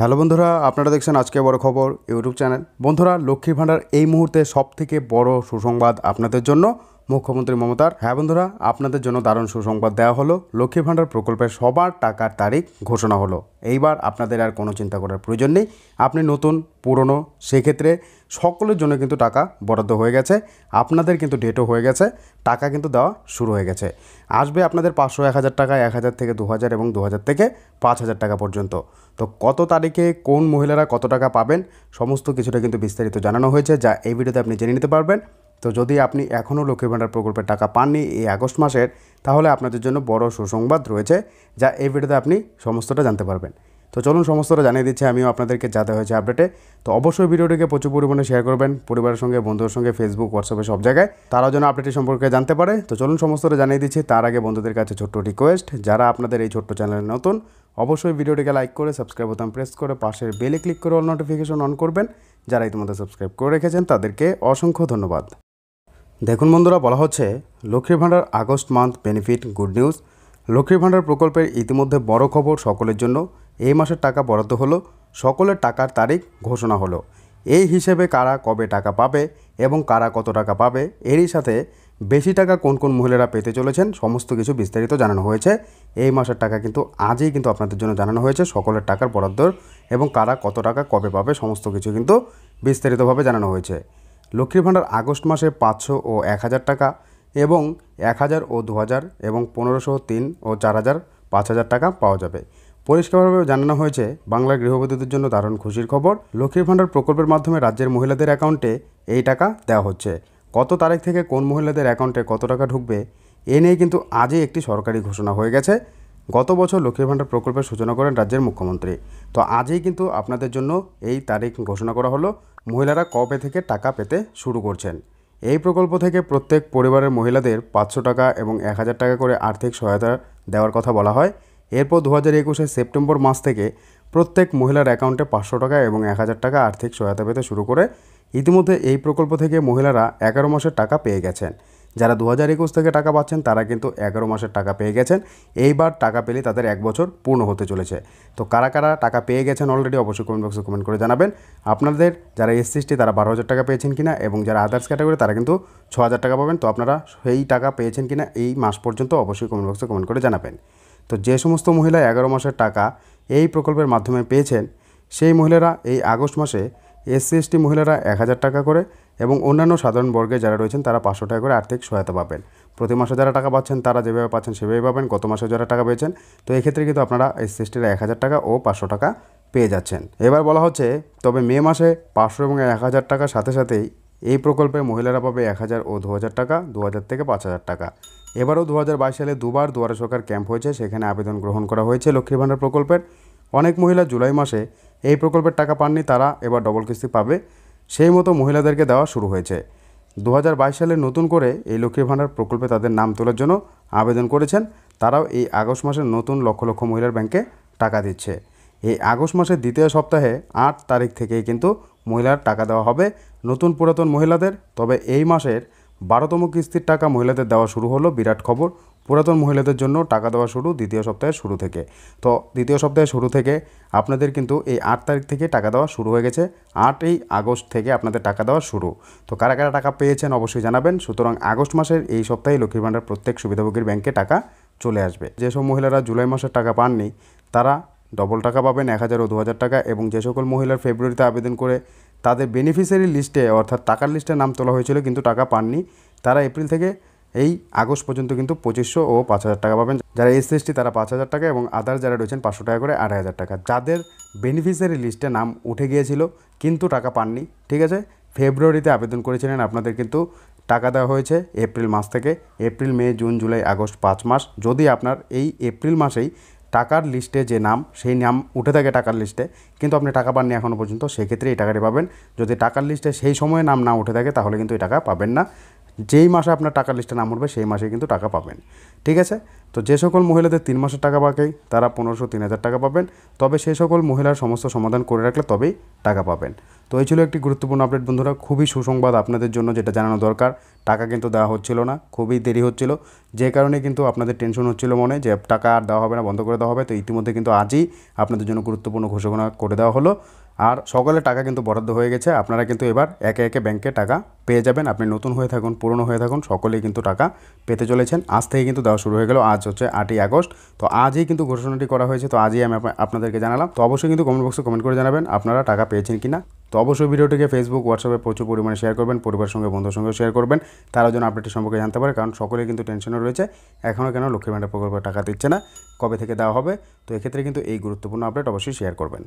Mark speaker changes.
Speaker 1: hello বন্ধুরা আপনারা দেখছেন আজকে বড় খবর ইউটিউব চ্যানেল বন্ধুরা লক্ষ্মী ভাণ্ডার এই মুহূর্তে সবথেকে বড় সুসংবাদ আপনাদের জন্য মুখ্যমন্ত্রী মমতার হ্যাঁ বন্ধুরা আপনাদের জন্য দারুণ সুসংবাদ দেওয়া হলো লক্ষ্মী ভাণ্ডার প্রকল্পের সবার টাকার তারিখ ঘোষণা হলো এইবার আপনাদের আর কোনো চিন্তা করার প্রয়োজন নেই আপনি নতুন পুরনো সেক্ষেত্রে সকলের জন্য কিন্তু টাকা বরাদ্দ হয়ে গেছে আপনাদের কিন্তু ডেটও হয়ে গেছে টাকা কিন্তু দেওয়া শুরু হয়ে গেছে আসবে আপনাদের পাঁচশো এক হাজার টাকা এক হাজার থেকে দু হাজার এবং দু হাজার থেকে পাঁচ হাজার টাকা পর্যন্ত তো কত তারিখে কোন মহিলারা কত টাকা পাবেন সমস্ত কিছুটা কিন্তু বিস্তারিত জানানো হয়েছে যা এই ভিডিওতে আপনি জেনে নিতে পারবেন তো যদি আপনি এখনও লক্ষ্মীর ভাণ্ডার প্রকল্পের টাকা পাননি এই আগস্ট মাসের তাহলে আপনাদের জন্য বড় সুসংবাদ রয়েছে যা এই ভিডিওতে আপনি সমস্তটা জানতে পারবেন তো চলুন সমস্তটা জানিয়ে দিচ্ছি আমিও আপনাদেরকে যাতে হয়েছে আপডেটে তো অবশ্যই ভিডিওটিকে প্রচুর পরিমাণে শেয়ার করবেন পরিবারের সঙ্গে বন্ধুদের সঙ্গে ফেসবুক হোয়াটসঅ্যাপে সব জায়গায় তারা যেন আপডেটের সম্পর্কে জানতে পারে তো চলুন সমস্তটা জানিয়ে দিচ্ছি তার আগে বন্ধুদের কাছে ছোট্ট রিকোয়েস্ট যারা আপনাদের এই ছোট্ট চ্যানেলে নতুন অবশ্যই ভিডিওটিকে লাইক করে সাবস্ক্রাইব বোতাম প্রেস করে পাশের বেলে ক্লিক করে অল নোটিফিকেশন অন করবেন যারা ইতিমধ্যে সাবস্ক্রাইব করে রেখেছেন তাদেরকে অসংখ্য ধন্যবাদ দেখুন বন্ধুরা বলা হচ্ছে লক্ষ্মীর ভাণ্ডার August month benefit good news লক্ষ্মীর ভাণ্ডার প্রকল্পের ইতিমধ্যে বড় খবর সকলের জন্য এই মাসের টাকা বরাদ্দ হলো সকলের টাকার তারিখ ঘোষণা হলো এই হিসেবে কারা কবে টাকা পাবে এবং কারা কত টাকা পাবে এরই সাথে বেশি টাকা কোন কোন মহিলারা পেতে চলেছেন সমস্ত কিছু বিস্তারিত জানানো হয়েছে এই মাসের টাকা কিন্তু আজই কিন্তু আপনাদের জন্য জানানো হয়েছে সকলের টাকার বরাদ্দর এবং কারা কত টাকা কবে পাবে সমস্ত কিছু কিন্তু বিস্তারিতভাবে জানানো হয়েছে লক্ষ্মীর ভাণ্ডার আগস্ট মাসে পাঁচশো ও এক হাজার টাকা এবং এক হাজার ও দু হাজার এবং পনেরোশো তিন ও চার হাজার পাঁচ হাজার টাকা পাওয়া যাবে পরিষ্কারভাবে জানানো হয়েছে বাংলার গৃহবধূদের জন্য দারুণ খুশির খবর লক্ষ্মীর ভাণ্ডার প্রকল্পের মাধ্যমে রাজ্যের মহিলাদের অ্যাকাউন্টে এই টাকা দেওয়া হচ্ছে কত তারিখ থেকে কোন মহিলাদের অ্যাকাউন্টে কত টাকা ঢুকবে এ নিয়ে কিন্তু আজই একটি সরকারি ঘোষণা হয়ে গেছে গত বছর লক্ষ্মীর ভাণ্ডার প্রকল্পের সূচনা করেন রাজ্যের মুখ্যমন্ত্রী তো আজই কিন্তু আপনাদের জন্য এই তারিখ ঘোষণা করা হলো মহিলারা কবে থেকে টাকা পেতে শুরু করছেন এই প্রকল্প থেকে প্রত্যেক পরিবারের মহিলাদের পাঁচশো টাকা এবং এক হাজার টাকা করে আর্থিক সহায়তা দেওয়ার কথা বলা হয় এরপর দু হাজার একুশে সেপ্টেম্বর মাস থেকে প্রত্যেক মহিলার অ্যাকাউন্টে পাঁচশো টাকা এবং এক হাজার টাকা আর্থিক সহায়তা পেতে শুরু করে ইতিমধ্যে এই প্রকল্প থেকে মহিলারা এগারো মাসের টাকা পেয়ে গেছেন যারা দু হাজার একুশ থেকে টাকা পাচ্ছেন তারা কিন্তু এগারো মাসের টাকা পেয়ে গেছেন এইবার টাকা পেলে তাদের এক বছর পূর্ণ হতে চলেছে তো কারা কারা টাকা পেয়ে গেছেন অলরেডি অবশ্যই কমেন্ট বক্সে কমেন্ট করে জানাবেন আপনাদের যারা এসসিএসটি তারা বারো হাজার টাকা পেয়েছেন কিনা এবং যারা আদার্স ক্যাটাগরি তারা কিন্তু ছ হাজার টাকা পাবেন তো আপনারা সেই টাকা পেয়েছেন কিনা এই মাস পর্যন্ত অবশ্যই কমেন্ট বক্সে কমেন্ট করে জানাবেন তো যে সমস্ত মহিলা এগারো মাসের টাকা এই প্রকল্পের মাধ্যমে পেয়েছেন সেই মহিলারা এই আগস্ট মাসে এসসি মহিলারা এক হাজার টাকা করে এবং অন্যান্য সাধারণ বর্গে যারা রয়েছেন তারা পাঁচশো টাকা করে আর্থিক সহায়তা পাবেন প্রতি মাসে যারা টাকা পাচ্ছেন তারা যেভাবে পাচ্ছেন সেভাবে পাবেন গত মাসে যারা টাকা পেয়েছেন তো এক্ষেত্রে কিন্তু আপনারা এই সিস্টেমে এক হাজার টাকা ও পাঁচশো টাকা পেয়ে যাচ্ছেন এবার বলা হচ্ছে তবে মে মাসে পাঁচশো এবং এক হাজার টাকার সাথে সাথেই এই প্রকল্পে মহিলারা পাবে এক হাজার ও দু হাজার টাকা দু হাজার থেকে পাঁচ হাজার টাকা এবারও দু হাজার বাইশ সালে দুবার দুয়ারে সরকার ক্যাম্প হয়েছে সেখানে আবেদন গ্রহণ করা হয়েছে লক্ষ্মী ভাণ্ডার প্রকল্পের অনেক মহিলা জুলাই মাসে এই প্রকল্পের টাকা পাননি তারা এবার ডবল কিস্তি পাবে সেই মতো মহিলাদেরকে দেওয়া শুরু হয়েছে দু সালে নতুন করে এই লক্ষ্মীর ভাণ্ডার প্রকল্পে তাদের নাম তোলার জন্য আবেদন করেছেন তারাও এই আগস্ট মাসে নতুন লক্ষ লক্ষ মহিলার ব্যাংকে টাকা দিচ্ছে এই আগস্ট মাসের দ্বিতীয় সপ্তাহে আট তারিখ থেকেই কিন্তু মহিলার টাকা দেওয়া হবে নতুন পুরাতন মহিলাদের তবে এই মাসের বারোতম কিস্তির টাকা মহিলাদের দেওয়া শুরু হলো বিরাট খবর পুরাতন মহিলাদের জন্য টাকা দেওয়া শুরু দ্বিতীয় সপ্তাহের শুরু থেকে তো দ্বিতীয় সপ্তাহের শুরু থেকে আপনাদের কিন্তু এই আট তারিখ থেকে টাকা দেওয়া শুরু হয়ে গেছে আটই আগস্ট থেকে আপনাদের টাকা দেওয়া শুরু তো কারা কারা টাকা পেয়েছেন অবশ্যই জানাবেন সুতরাং আগস্ট মাসের এই সপ্তাহে লক্ষ্মীর ভাণ্ডার প্রত্যেক সুবিধাভোগীর ব্যাংকে টাকা চলে আসবে যেসব মহিলারা জুলাই মাসের টাকা পাননি তারা ডবল টাকা পাবেন এক হাজার ও দু হাজার টাকা এবং যে সকল মহিলার ফেব্রুয়ারিতে আবেদন করে তাদের বেনিফিশিয়ারি লিস্টে অর্থাৎ টাকার লিস্টে নাম তোলা হয়েছিল কিন্তু টাকা পাননি তারা এপ্রিল থেকে এই আগস্ট পর্যন্ত কিন্তু পঁচিশশো ও পাঁচ হাজার টাকা পাবেন যারা এস এসটি তারা পাঁচ হাজার টাকা এবং আদার যারা রয়েছেন পাঁচশো টাকা করে আড়াই হাজার টাকা যাদের বেনিফিশিয়ারি লিস্টে নাম উঠে গিয়েছিল কিন্তু টাকা পাননি ঠিক আছে ফেব্রুয়ারিতে আবেদন করেছিলেন আপনাদের কিন্তু টাকা দেওয়া হয়েছে এপ্রিল মাস থেকে এপ্রিল মে জুন জুলাই আগস্ট পাঁচ মাস যদি আপনার এই এপ্রিল মাসেই টাকার লিস্টে যে নাম সেই নাম উঠে থাকে টাকার লিস্টে কিন্তু আপনি টাকা পাননি এখনও পর্যন্ত সেক্ষেত্রে এই টাকাটি পাবেন যদি টাকার লিস্টে সেই সময়ে নাম না উঠে থাকে তাহলে কিন্তু এই টাকা পাবেন না যেই মাসে আপনার টাকার লিস্টে নাম উঠবে সেই মাসে কিন্তু টাকা পাবেন ঠিক আছে তো যে সকল মহিলাদের তিন মাসের টাকা পাকেই তারা পনেরোশো তিন হাজার টাকা পাবেন তবে সেই সকল মহিলার সমস্ত সমাধান করে রাখলে তবেই টাকা পাবেন তো এই ছিল একটি গুরুত্বপূর্ণ আপডেট বন্ধুরা খুবই সুসংবাদ আপনাদের জন্য যেটা জানানো দরকার টাকা কিন্তু দেওয়া হচ্ছিল না খুবই দেরি হচ্ছিল যে কারণে কিন্তু আপনাদের টেনশন হচ্ছিল মনে যে টাকা আর দেওয়া হবে না বন্ধ করে দেওয়া হবে তো ইতিমধ্যে কিন্তু আজই আপনাদের জন্য গুরুত্বপূর্ণ ঘোষণা করে দেওয়া হলো আর সকলে টাকা কিন্তু বরাদ্দ হয়ে গেছে আপনারা কিন্তু এবার একে একে ব্যাংকে টাকা পেয়ে যাবেন আপনি নতুন হয়ে থাকুন পুরনো হয়ে থাকুন সকলেই কিন্তু টাকা পেতে চলেছেন আজ থেকে কিন্তু দেওয়া শুরু হয়ে গেল আজ হচ্ছে আটই আগস্ট তো আজই কিন্তু ঘোষণাটি করা হয়েছে তো আজই আমি আপনাদেরকে জানালাম তো অবশ্যই কিন্তু কমেন্ট বক্সে কমেন্ট করে জানাবেন আপনারা টাকা পেয়েছেন কিনা তো অবশ্যই ভিডিওটিকে ফেসবুক হোয়াটসঅ্যাপে প্রচুর পরিমাণে শেয়ার করবেন পরিবারের সঙ্গে বন্ধুর সঙ্গে শেয়ার করবেন তারা যেন আপডেটের সম্পর্কে জানতে পারে কারণ সকলে কিন্তু টেনশনও রয়েছে এখনও কেন লক্ষ্মীর ভাণ্ডার প্রকল্পের টাকা দিচ্ছে না কবে থেকে দেওয়া হবে তো এক্ষেত্রে কিন্তু এই গুরুত্বপূর্ণ আপডেট অবশ্যই শেয়ার করবেন